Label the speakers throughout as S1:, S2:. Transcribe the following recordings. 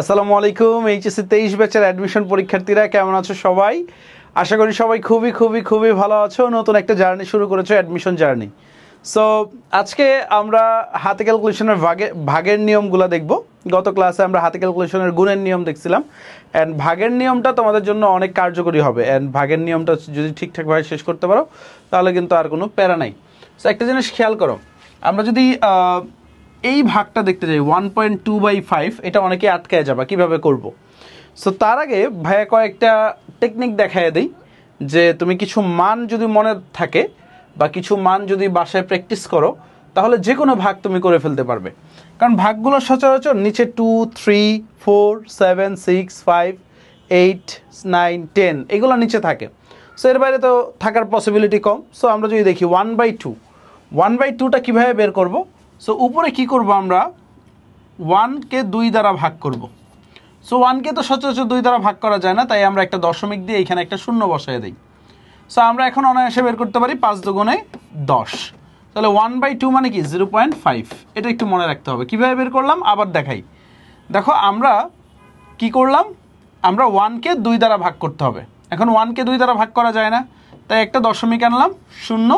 S1: আসসালামু আলাইকুম এইচএসসি তেইশ ব্যাচের অ্যাডমিশন পরীক্ষার্থীরা কেমন আছো সবাই আশা করি সবাই খুবই খুবই খুবই ভালো আছো নতুন একটা জার্নি শুরু করেছো অ্যাডমিশন জার্নি সো আজকে আমরা হাতে ক্যালকুলেশনের ভাগে ভাগের নিয়মগুলো দেখব গত ক্লাসে আমরা হাতে ক্যালকুলেশনের গুণের নিয়ম দেখছিলাম অ্যান্ড ভাগের নিয়মটা তোমাদের জন্য অনেক কার্যকরী হবে অ্যান্ড ভাগের নিয়মটা যদি ঠিকঠাকভাবে শেষ করতে পারো তাহলে কিন্তু আর কোনো প্যারা নাই সো একটা জিনিস খেয়াল করো আমরা যদি এই ভাগটা দেখতে চাই one point two by five এটা অনেকে আটকায় যাবা কিভাবে করব। সো তার আগে ভাইয়া কয়েকটা টেকনিক দেখায় দিই যে তুমি কিছু মান যদি মনে থাকে বা কিছু মান যদি বাসায় প্র্যাকটিস করো তাহলে যে কোনো ভাগ তুমি করে ফেলতে পারবে কারণ ভাগগুলো সচরাচর নিচে two three four seven six five eight nine ten এগুলো নিচে থাকে সো এর বাইরে তো থাকার পসিবিলিটি কম সো আমরা যদি দেখি one by two one by টুটা কীভাবে বের করবো সো উপরে কি করব আমরা ওয়ানকে দুই দ্বারা ভাগ করব সো ওয়ানকে তো সচরাচর দুই দ্বারা ভাগ করা যায় না তাই আমরা একটা দশমিক দিয়ে এখানে একটা শূন্য বসায় দিই সো আমরা এখন অনায়াসে বের করতে পারি পাঁচ দুগুণে দশ তাহলে ওয়ান বাই টু মানে কি জিরো পয়েন্ট ফাইভ এটা একটু মনে রাখতে হবে কীভাবে বের করলাম আবার দেখাই দেখো আমরা কি করলাম আমরা ওয়ানকে দুই দ্বারা ভাগ করতে হবে এখন ওয়ানকে দুই দ্বারা ভাগ করা যায় না তাই একটা দশমিক আনলাম শূন্য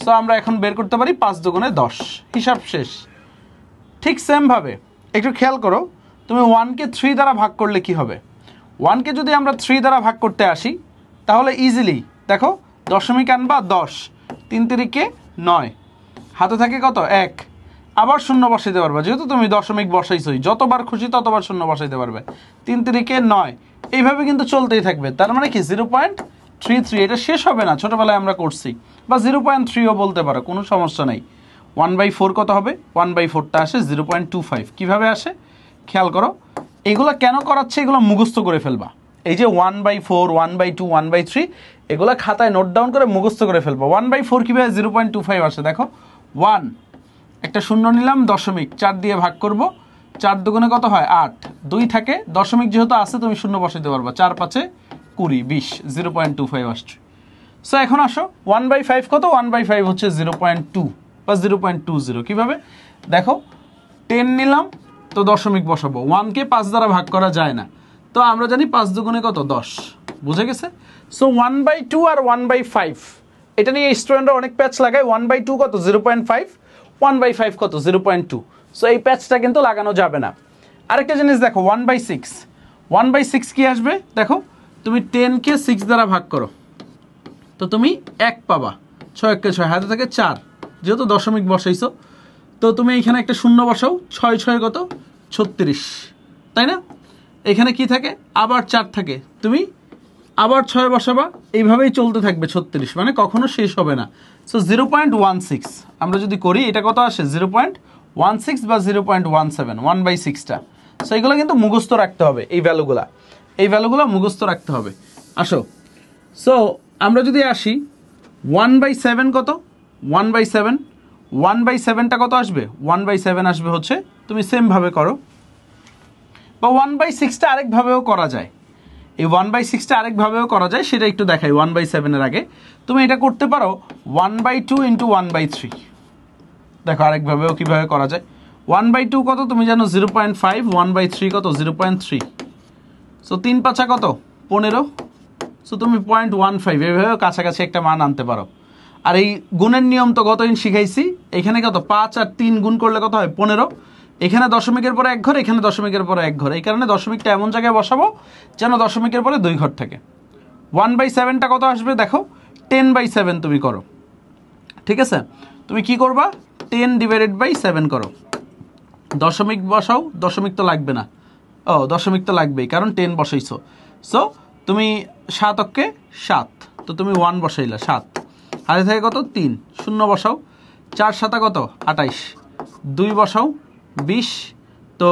S1: সো আমরা এখন বের করতে পারি পাঁচ দুগুণে দশ হিসাব শেষ ঠিক সেমভাবে একটু খেয়াল করো তুমি ওয়ানকে থ্রি দ্বারা ভাগ করলে কি হবে ওয়ানকে যদি আমরা থ্রি দ্বারা ভাগ করতে আসি তাহলে ইজিলি দেখো দশমিক আনবা দশ তিন তিরিকে নয় হাতে থাকে কত এক আবার শূন্য বসাইতে পারবে যেহেতু তুমি দশমিক বসাইছই যতবার খুশি ততবার শূন্য বসাইতে পারবে তিন তিরিকে নয় এইভাবে কিন্তু চলতেই থাকবে তার মানে কি জিরো পয়েন্ট থ্রি থ্রি এটা শেষ হবে না ছোটোবেলায় আমরা করছি বা জিরো পয়েন্ট থ্রিও বলতে পারো কোনো সমস্যা নেই ওয়ান বাই ফোর কত হবে ওয়ান বাই ফোরটা আসে জিরো পয়েন্ট টু ফাইভ কীভাবে আসে খেয়াল করো এগুলো কেন করাচ্ছে এগুলো মুখস্থ করে ফেলবা এই যে one by four one by two one by three এগুলো খাতায় নোট ডাউন করে মুখস্থ করে ফেলবো ওয়ান বাই ফোর কীভাবে জিরো পয়েন্ট টু ফাইভ আসে দেখো ওয়ান একটা শূন্য নিলাম দশমিক চার দিয়ে ভাগ করব চার দুগুণে কত হয় আট দুই থাকে দশমিক যেহেতু আছে তুমি শূন্য বসাইতে পারবো চার পাঁচে কুড়ি বিশ জিরো পয়েন্ট টু ফাইভ আসছে সো এখন আসো ওয়ান বাই ফাইভ কত ওয়ান বাই ফাইভ হচ্ছে জিরো পয়েন্ট টু বা জিরো পয়েন্ট টু জিরো কীভাবে দেখো টেন নিলাম তো দশমিক বসাবো ওয়ানকে পাঁচ দ্বারা ভাগ করা যায় না তো আমরা জানি পাঁচ দুগুণে কত দশ বুঝে গেছে সো ওয়ান বাই টু আর ওয়ান বাই ফাইভ এটা নিয়ে স্টুডেন্টরা অনেক প্যাচ লাগায় ওয়ান বাই টু কত zero point five one by five কত জিরো পয়েন্ট টু সো এই প্যাচটা কিন্তু লাগানো যাবে না আরেকটা জিনিস দেখো one by six one by six কী আসবে দেখো তুমি টেনকে সিক্স দ্বারা ভাগ করো তো তুমি এক পাবা ছয় এককে ছয় হাতে থাকে চার যেহেতু দশমিক বসাইছো তো তুমি এখানে একটা শূন্য বসাও ছয় ছয় কত ছত্রিশ তাই না এখানে কি থাকে আবার চার থাকে তুমি আবার ছয় বসাবা এইভাবেই চলতে থাকবে ছত্রিশ মানে কখনো শেষ হবে না so zero point one six আমরা যদি করি এটা কত আসে জিরো পয়েন্ট ওয়ান সিক্স বা zero point one seven one by সিক্সটা সো এইগুলো কিন্তু মুখস্থ রাখতে হবে এই ভ্যালুগুলা এই ভ্যালুগুলো মুখস্থ রাখতে হবে আসো সো আমরা যদি আসি ওয়ান বাই সেভেন কত one by seven one by সেভেনটা কত আসবে ওয়ান বাই সেভেন আসবে হচ্ছে তুমি সেমভাবে করো বা ওয়ান বাই সিক্সটা আরেকভাবেও করা যায় এই ওয়ান বাই সিক্সটা আরেকভাবেও করা যায় সেটা একটু দেখাই ওয়ান বাই সেভেনের আগে তুমি এটা করতে পারো one by two into one by three দেখো আরেকভাবেও কীভাবে করা যায় ওয়ান বাই টু কত তুমি জানো zero point five one by three কত জিরো পয়েন্ট থ্রি সো তিন পাঁচা কত পনেরো সো তুমি পয়েন্ট ওয়ান ফাইভ এভাবেও কাছাকাছি একটা মান আনতে পারো আর এই গুণের নিয়ম তো দিন শিখাইছি এখানে কত পাঁচ আর তিন গুণ করলে কত হয় পনেরো এখানে দশমিকের পরে এক ঘর এখানে দশমিকের পরে এক ঘর এই কারণে দশমিকটা এমন জায়গায় বসাবো যেন দশমিকের পরে দুই ঘর থাকে ওয়ান বাই সেভেনটা কত আসবে দেখো টেন বাই সেভেন তুমি করো ঠিক আছে তুমি কি করবা টেন ডিভাইডেড বাই সেভেন করো দশমিক বসাও দশমিক তো লাগবে না ও দশমিক তো লাগবেই কারণ টেন বসাইছো সো তুমি সাত অক্ষে সাত তো তুমি ওয়ান বসাইলা সাত হাতে থেকে কত তিন শূন্য বসাও চার সাতা কত আটাইশ দুই বসাও বিশ তো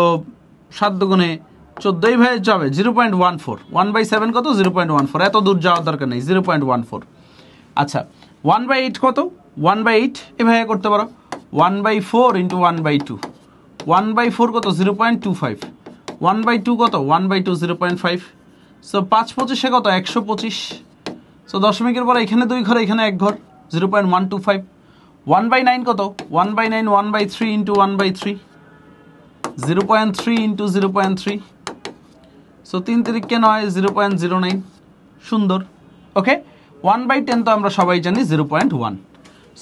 S1: সাত দুগুণে চোদ্দোই ভাই যাবে zero point one four one by seven কত জিরো পয়েন্ট ওয়ান ফোর এত দূর যাওয়ার দরকার নেই জিরো পয়েন্ট ওয়ান ফোর আচ্ছা ওয়ান বাই এইট কত ওয়ান বাই এইট এভাবে করতে পারো one by four into one by two one by four কত zero point two five one by two কত one by two zero point five so পাঁচ পঁচিশে কত একশো পঁচিশ সো দশমিকের পর এখানে দুই ঘর এখানে এক ঘর zero point one two five one by nine কত one by nine one by three into one by three zero point three into zero point three so তিন তিরিককে নয় জিরো পয়েন্ট জিরো নাইন সুন্দর ওকে ওয়ান বাই টেন তো আমরা সবাই জানি zero point one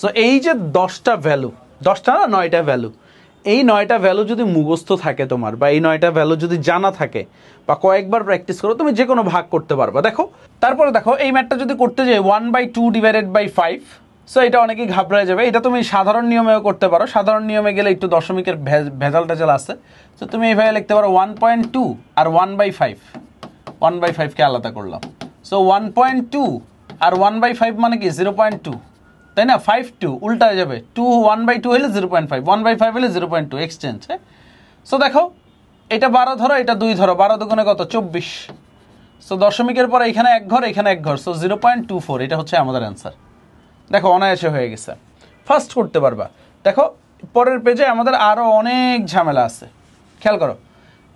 S1: so এই যে দশটা ভ্যালু দশটা না নয়টা ভ্যালু এই নয়টা ভ্যালু যদি মুখস্থ থাকে তোমার বা এই নয়টা ভ্যালু যদি জানা থাকে বা কয়েকবার প্র্যাকটিস করো তুমি যে কোনো ভাগ করতে পারবা দেখো তারপরে দেখো এই ম্যাটটা যদি করতে যাই one by two divided by five so এটা অনেকেই ঘাবড়ে যাবে এটা তুমি সাধারণ নিয়মেও করতে পারো সাধারণ নিয়মে গেলে একটু দশমিকের ভেজাল টেজাল আছে সো তুমি এইভাবে লিখতে পারো ওয়ান পয়েন্ট টু আর one by five one by ফাইভকে আলাদা করলাম সো ওয়ান পয়েন্ট টু আর ওয়ান বাই ফাইভ মানে কি জিরো পয়েন্ট টু তাই না ফাইভ টু উল্টা হয়ে যাবে টু ওয়ান বাই টু হলে zero point five one by five হলে জিরো পয়েন্ট টু এক্সচেঞ্জ হ্যাঁ সো দেখো এটা বারো ধরো এটা দুই ধরো বারো দুগুণে কত চব্বিশ সো দশমিকের পরে এখানে এক ঘর এখানে এক ঘর so zero point two four এটা হচ্ছে আমাদের অ্যান্সার দেখো অনায়াসে হয়ে গেছে ফার্স্ট করতে পারবা দেখো পরের পেজে আমাদের আরও অনেক ঝামেলা আছে খেয়াল করো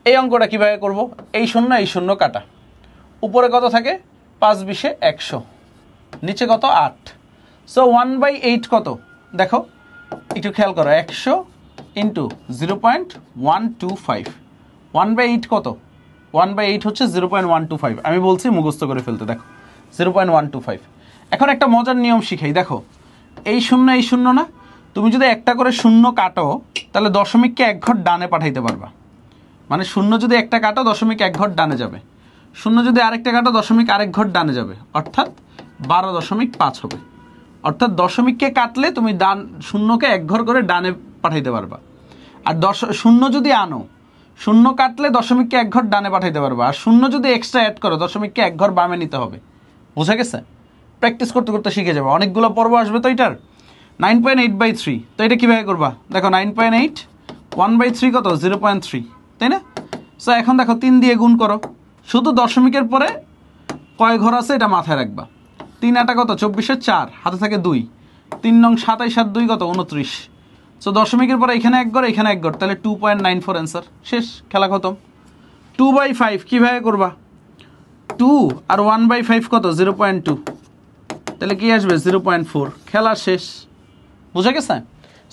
S1: এই অঙ্কটা কীভাবে করব এই শূন্য এই শূন্য কাটা উপরে কত থাকে পাঁচ বিশে একশো নিচে কত আট সো ওয়ান বাই এইট কত দেখো একটু খেয়াল করো একশো into zero point one two five one by eight কত ওয়ান বাই এইট হচ্ছে zero point one two five আমি বলছি মুখস্থ করে ফেলতে দেখো zero point one two five এখন একটা মজার নিয়ম শিখাই দেখো এই শূন্য এই শূন্য না তুমি যদি একটা করে শূন্য কাটো তাহলে দশমিককে এক ঘর ডানে পাঠাইতে পারবা মানে শূন্য যদি একটা কাটো দশমিক এক ঘর ডানে যাবে শূন্য যদি আরেকটা কাটো দশমিক আরেক ঘর ডানে যাবে অর্থাৎ বারো দশমিক পাঁচ হবে অর্থাৎ দশমিককে কাটলে তুমি ডান শূন্যকে এক ঘর করে ডানে পাঠাইতে পারবা আর দশ শূন্য যদি আনো শূন্য কাটলে দশমিককে এক ঘর ডানে পাঠাইতে পারবা আর শূন্য যদি এক্সট্রা অ্যাড করো দশমিককে এক ঘর বামে নিতে হবে বুঝা গেছে প্র্যাকটিস করতে করতে শিখে যাবে অনেকগুলো পর্ব আসবে তো এটার nine point eight by three তো এটা কীভাবে করবা দেখো nine point eight one by three কত জিরো পয়েন্ট থ্রি তাই না সো এখন দেখো তিন দিয়ে গুণ করো শুধু দশমিকের পরে কয় ঘর আছে এটা মাথায় রাখবা তিন আটা কত চব্বিশে চার হাতে থাকে দুই তিন নং সাতাইশ সাত দুই কত উনত্রিশ সো দশমিকের পরে এখানে এক গড় এখানে এক গড় তাহলে two point nine four answer শেষ খেলা খতম টু বাই ফাইভ কীভাবে করবা টু আর ওয়ান বাই ফাইভ কত জিরো পয়েন্ট টু তাহলে কী আসবে জিরো পয়েন্ট ফোর খেলা শেষ বুঝে গেছে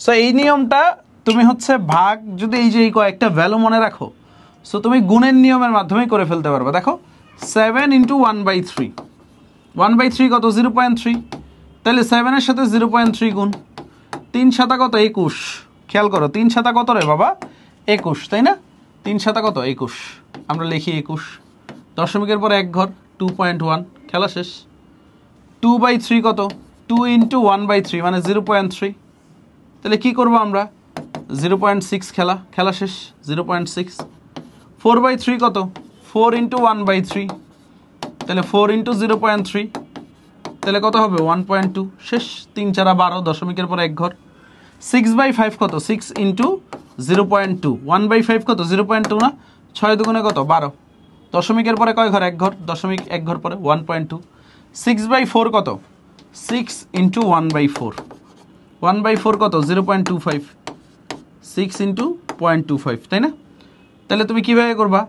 S1: সো এই নিয়মটা তুমি হচ্ছে ভাগ যদি এই যে এই কয়েকটা ভ্যালু মনে রাখো সো তুমি গুণের নিয়মের মাধ্যমেই করে ফেলতে পারবে দেখো seven into one by three one by three কত জিরো পয়েন্ট থ্রি তাহলে সেভেনের সাথে জিরো পয়েন্ট থ্রি গুণ তিন সাতা কত একুশ খেয়াল করো তিন সাতা কত রে বাবা একুশ তাই না তিন সাতা কত একুশ আমরা লিখি একুশ দশমিকের পর এক ঘর টু পয়েন্ট ওয়ান খেলা শেষ টু বাই থ্রি কত two into one by three মানে জিরো পয়েন্ট থ্রি তাহলে কী করবো আমরা জিরো পয়েন্ট সিক্স খেলা খেলা শেষ zero point six four by three কত four into one by three তাহলে four into zero point three তাহলে কত হবে ওয়ান পয়েন্ট টু শেষ তিন চারা বারো দশমিকের পর এক ঘর সিক্স বাই ফাইভ কত six into zero point two one by five কত জিরো পয়েন্ট টু না ছয় দুগুণে কত বারো দশমিকের পরে কয় ঘর এক ঘর দশমিক এক ঘর পরে one point two six by four কত six into one by four one by four কত zero point two five six into point two five তাই না তাহলে তুমি কীভাবে করবা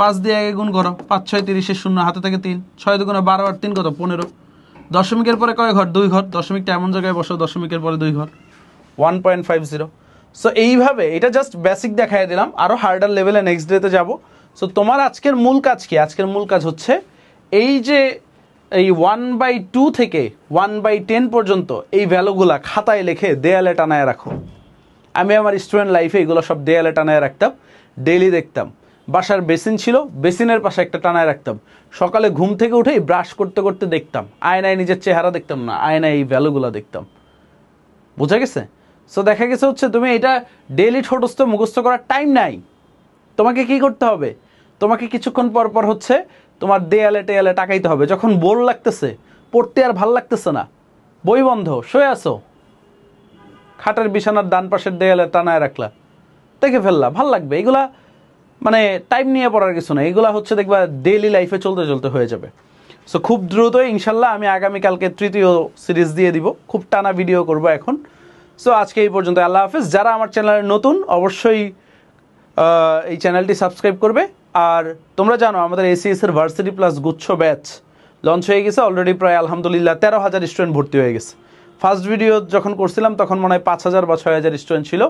S1: পাঁচ দিয়ে আগে গুণ করো পাঁচ ছয় তিরিশে শূন্য হাতে থেকে তিন ছয় দুগুণে বারো আর তিন কত পনেরো দশমিকের পরে কয় ঘর দুই ঘর দশমিকটা এমন জায়গায় বসো দশমিকের পরে দুই ঘর one point five zero so এইভাবে এটা জাস্ট বেসিক দেখাই দিলাম আরও হার্ডার লেভেলে নেক্সট ডেতে যাব সো তোমার আজকের মূল কাজ কি আজকের মূল কাজ হচ্ছে এই যে এই ওয়ান বাই টু থেকে ওয়ান বাই টেন পর্যন্ত এই ভ্যালুগুলা খাতায় লেখে দেয়ালে টানায় রাখো আমি আমার স্টুডেন্ট লাইফে এগুলো সব দেয়ালে টানায় রাখতাম ডেলি দেখতাম বাসার বেসিন ছিল বেসিনের পাশে একটা টানায় রাখতাম সকালে ঘুম থেকে উঠেই ব্রাশ করতে করতে দেখতাম আয়নায় নিজের চেহারা দেখতাম না আয়নায় এই ভ্যালুগুলো দেখতাম বোঝা গেছে সো দেখা গেছে হচ্ছে তুমি এটা ডেইলি ঠোঁটস্থ মুখস্থ করার টাইম নাই তোমাকে কি করতে হবে তোমাকে কিছুক্ষণ পর পর হচ্ছে তোমার দেয়ালে টেয়ালে টাকাইতে হবে যখন বোর লাগতেছে পড়তে আর ভাল লাগতেছে না বই বন্ধ শুয়ে আসো খাটের বিছানার ডান পাশের দেয়ালে টানায় রাখলা দেখে ফেললা ভাল লাগবে এগুলা মানে টাইম নিয়ে পড়ার কিছু না এগুলো হচ্ছে দেখবা ডেইলি লাইফে চলতে চলতে হয়ে যাবে সো খুব দ্রুত ইনশাল্লাহ আমি আগামীকালকে তৃতীয় সিরিজ দিয়ে দিব খুব টানা ভিডিও করব এখন সো আজকে এই পর্যন্ত আল্লাহ হাফিজ যারা আমার চ্যানেলে নতুন অবশ্যই এই চ্যানেলটি সাবস্ক্রাইব করবে আর তোমরা জানো আমাদের এসিএস এর ভার্সিটি প্লাস গুচ্ছ ব্যাচ লঞ্চ হয়ে গেছে অলরেডি প্রায় আলহামদুলিল্লাহ তেরো হাজার স্টুডেন্ট ভর্তি হয়ে গেছে ফার্স্ট ভিডিও যখন করছিলাম তখন মনে হয় পাঁচ হাজার বা ছয় হাজার স্টুডেন্ট ছিল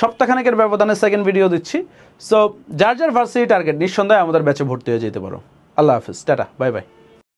S1: সপ্তাহখানেকের ব্যবধানে সেকেন্ড ভিডিও দিচ্ছি সো যার যার ভার্সিটি টার্গেট নিঃসন্দেহে আমাদের ব্যাচে ভর্তি হয়ে যেতে পারো আল্লাহ হাফিজ টাটা বাই বাই